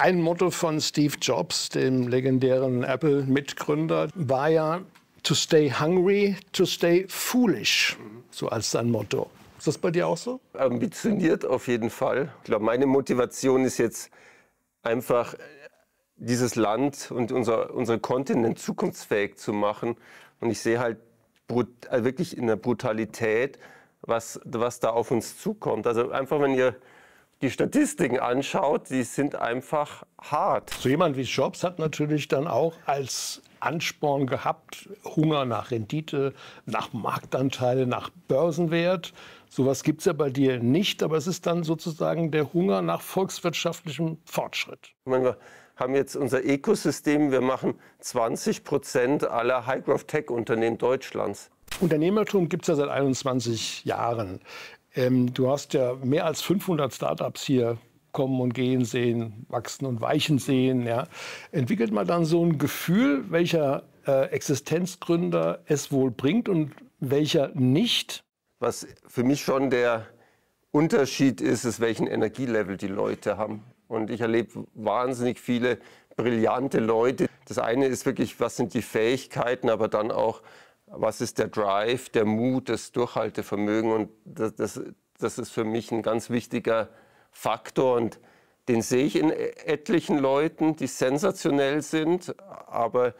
Ein Motto von Steve Jobs, dem legendären Apple-Mitgründer, war ja to stay hungry, to stay foolish, so als sein Motto. Ist das bei dir auch so? Ambitioniert auf jeden Fall. Ich glaube, meine Motivation ist jetzt einfach, dieses Land und unser, unseren Kontinent zukunftsfähig zu machen. Und ich sehe halt brut, äh, wirklich in der Brutalität, was, was da auf uns zukommt. Also einfach, wenn ihr die Statistiken anschaut, die sind einfach hart. So jemand wie Jobs hat natürlich dann auch als Ansporn gehabt, Hunger nach Rendite, nach Marktanteile, nach Börsenwert. Sowas gibt es ja bei dir nicht, aber es ist dann sozusagen der Hunger nach volkswirtschaftlichem Fortschritt. Wir haben jetzt unser Ökosystem, wir machen 20 Prozent aller High-Growth-Tech-Unternehmen Deutschlands. Unternehmertum gibt es ja seit 21 Jahren. Ähm, du hast ja mehr als 500 Startups hier kommen und gehen sehen, wachsen und weichen sehen. Ja. Entwickelt man dann so ein Gefühl, welcher äh, Existenzgründer es wohl bringt und welcher nicht? Was für mich schon der Unterschied ist, ist, welchen Energielevel die Leute haben. Und ich erlebe wahnsinnig viele brillante Leute. Das eine ist wirklich, was sind die Fähigkeiten, aber dann auch, was ist der Drive, der Mut, das Durchhaltevermögen. Und das, das, das ist für mich ein ganz wichtiger Faktor. Und den sehe ich in etlichen Leuten, die sensationell sind, aber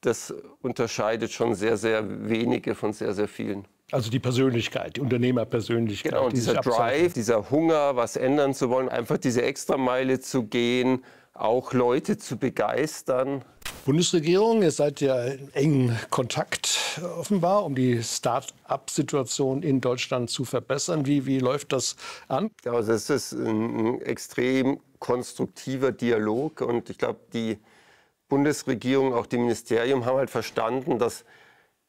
das unterscheidet schon sehr, sehr wenige von sehr, sehr vielen. Also die Persönlichkeit, die Unternehmerpersönlichkeit. Genau, und dieser Drive, dieser Hunger, was ändern zu wollen, einfach diese Extrameile zu gehen, auch Leute zu begeistern. Bundesregierung. Ihr seid ja in engem Kontakt offenbar, um die Start-up-Situation in Deutschland zu verbessern. Wie, wie läuft das an? Also es ist ein extrem konstruktiver Dialog und ich glaube, die Bundesregierung, auch die Ministerium haben halt verstanden, dass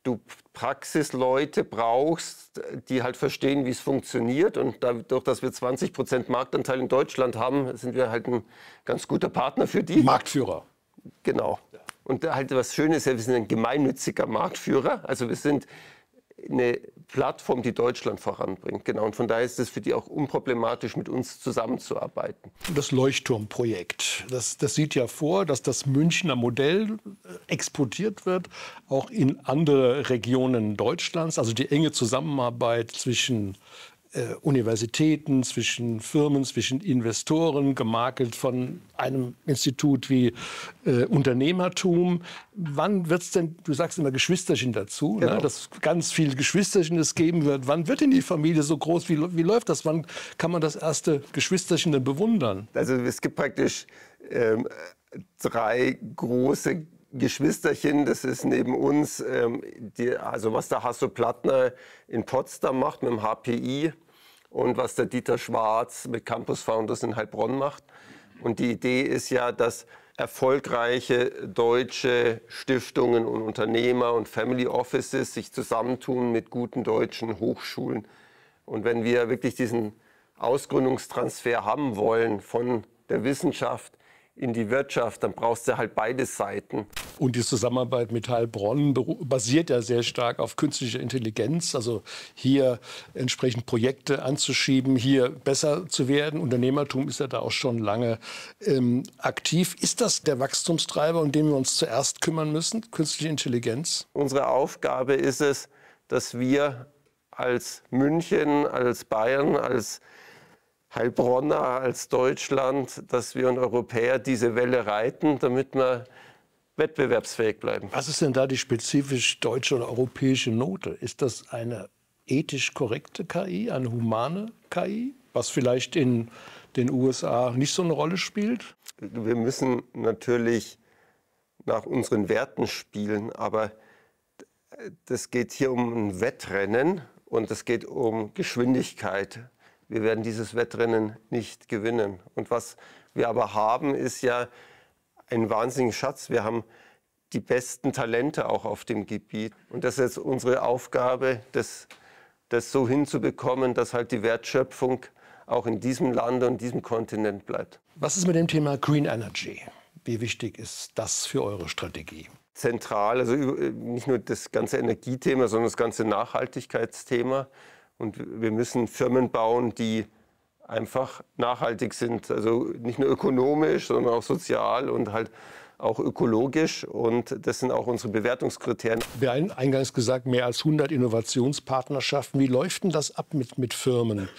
du Praxisleute brauchst, die halt verstehen, wie es funktioniert. Und dadurch, dass wir 20 Prozent Marktanteil in Deutschland haben, sind wir halt ein ganz guter Partner für die. Marktführer. Genau. Ja. Und halt was Schönes, wir sind ein gemeinnütziger Marktführer. Also wir sind eine Plattform, die Deutschland voranbringt. Genau. Und von daher ist es für die auch unproblematisch, mit uns zusammenzuarbeiten. Das Leuchtturmprojekt, das, das sieht ja vor, dass das Münchner Modell äh, exportiert wird, auch in andere Regionen Deutschlands. Also die enge Zusammenarbeit zwischen äh, Universitäten, zwischen Firmen, zwischen Investoren, gemakelt von einem Institut wie äh, Unternehmertum. Wann wird es denn, du sagst immer Geschwisterchen dazu, ne, genau. ne, dass ganz viel Geschwisterchen es geben wird. Wann wird denn die Familie so groß? Wie, wie läuft das? Wann kann man das erste Geschwisterchen denn bewundern? Also es gibt praktisch ähm, drei große Geschwisterchen, das ist neben uns, ähm, die, also was der Hasso Plattner in Potsdam macht mit dem HPI und was der Dieter Schwarz mit Campus Founders in Heilbronn macht. Und die Idee ist ja, dass erfolgreiche deutsche Stiftungen und Unternehmer und Family Offices sich zusammentun mit guten deutschen Hochschulen. Und wenn wir wirklich diesen Ausgründungstransfer haben wollen von der Wissenschaft in die Wirtschaft, dann brauchst du halt beide Seiten. Und die Zusammenarbeit mit Heilbronn basiert ja sehr stark auf künstlicher Intelligenz, also hier entsprechend Projekte anzuschieben, hier besser zu werden. Unternehmertum ist ja da auch schon lange ähm, aktiv. Ist das der Wachstumstreiber, um den wir uns zuerst kümmern müssen, künstliche Intelligenz? Unsere Aufgabe ist es, dass wir als München, als Bayern, als Heilbronner als Deutschland, dass wir und Europäer diese Welle reiten, damit wir wettbewerbsfähig bleiben. Was ist denn da die spezifisch deutsche und europäische Note? Ist das eine ethisch korrekte KI, eine humane KI, was vielleicht in den USA nicht so eine Rolle spielt? Wir müssen natürlich nach unseren Werten spielen, aber das geht hier um ein Wettrennen und es geht um Geschwindigkeit wir werden dieses Wettrennen nicht gewinnen. Und was wir aber haben, ist ja ein wahnsinnigen Schatz. Wir haben die besten Talente auch auf dem Gebiet. Und das ist jetzt unsere Aufgabe, das, das so hinzubekommen, dass halt die Wertschöpfung auch in diesem Land und diesem Kontinent bleibt. Was ist mit dem Thema Green Energy? Wie wichtig ist das für eure Strategie? Zentral, also äh, nicht nur das ganze Energiethema, sondern das ganze Nachhaltigkeitsthema. Und wir müssen Firmen bauen, die einfach nachhaltig sind. Also nicht nur ökonomisch, sondern auch sozial und halt auch ökologisch. Und das sind auch unsere Bewertungskriterien. Wir haben eingangs gesagt, mehr als 100 Innovationspartnerschaften. Wie läuft denn das ab mit, mit Firmen?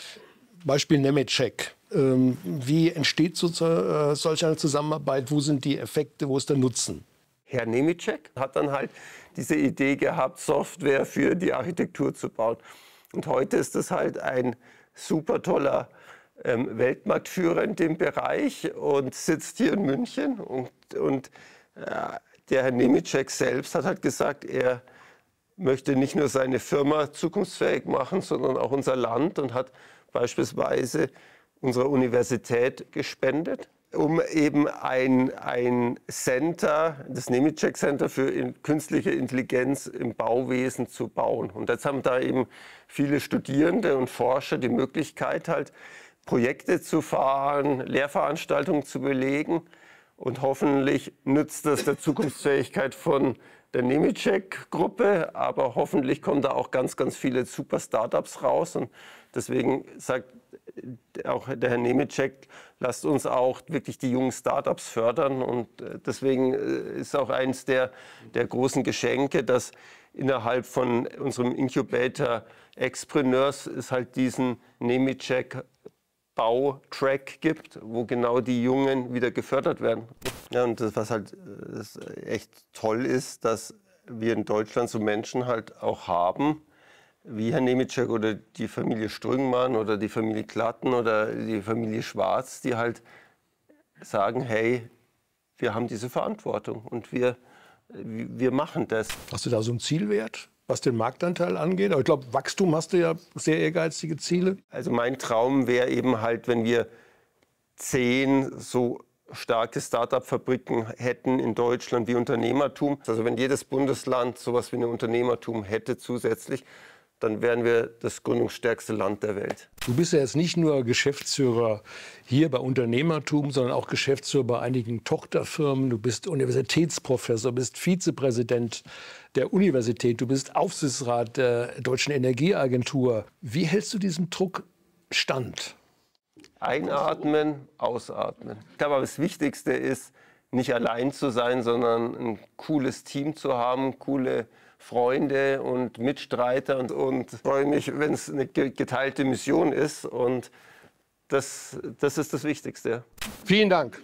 Beispiel Nemetschek. Ähm, wie entsteht so, äh, solch eine Zusammenarbeit? Wo sind die Effekte? Wo ist der Nutzen? Herr Nemitschek hat dann halt diese Idee gehabt, Software für die Architektur zu bauen. Und heute ist das halt ein super toller ähm, Weltmarktführer in dem Bereich und sitzt hier in München. Und, und äh, der Herr Nemitschek selbst hat halt gesagt, er möchte nicht nur seine Firma zukunftsfähig machen, sondern auch unser Land und hat beispielsweise unserer Universität gespendet um eben ein, ein Center, das Nemitschek Center für in, künstliche Intelligenz im Bauwesen zu bauen. Und jetzt haben da eben viele Studierende und Forscher die Möglichkeit, halt Projekte zu fahren, Lehrveranstaltungen zu belegen. Und hoffentlich nützt das der Zukunftsfähigkeit von der nemicek gruppe aber hoffentlich kommen da auch ganz, ganz viele super Startups raus. Und deswegen sagt auch der Herr Nemicek, lasst uns auch wirklich die jungen Startups fördern. Und äh, deswegen äh, ist auch eines der, der großen Geschenke, dass innerhalb von unserem Incubator Expreneurs es halt diesen Nemetschek Bautrack gibt, wo genau die Jungen wieder gefördert werden. Ja, und das, was halt äh, das echt toll ist, dass wir in Deutschland so Menschen halt auch haben, wie Herr Nemitschek oder die Familie Strüngmann oder die Familie Klatten oder die Familie Schwarz, die halt sagen, hey, wir haben diese Verantwortung und wir, wir machen das. Hast du da so einen Zielwert? was den Marktanteil angeht? Aber ich glaube, Wachstum hast du ja sehr ehrgeizige Ziele. Also mein Traum wäre eben halt, wenn wir zehn so starke Start-up-Fabriken hätten in Deutschland wie Unternehmertum. Also wenn jedes Bundesland sowas wie ein Unternehmertum hätte zusätzlich, dann wären wir das gründungsstärkste Land der Welt. Du bist ja jetzt nicht nur Geschäftsführer hier bei Unternehmertum, sondern auch Geschäftsführer bei einigen Tochterfirmen. Du bist Universitätsprofessor, bist Vizepräsident der Universität, du bist Aufsichtsrat der Deutschen Energieagentur. Wie hältst du diesem Druck stand? Einatmen, ausatmen. Ich glaube, das Wichtigste ist, nicht allein zu sein, sondern ein cooles Team zu haben, coole Freunde und Mitstreiter und, und freue mich, wenn es eine geteilte Mission ist. Und das, das ist das Wichtigste. Vielen Dank.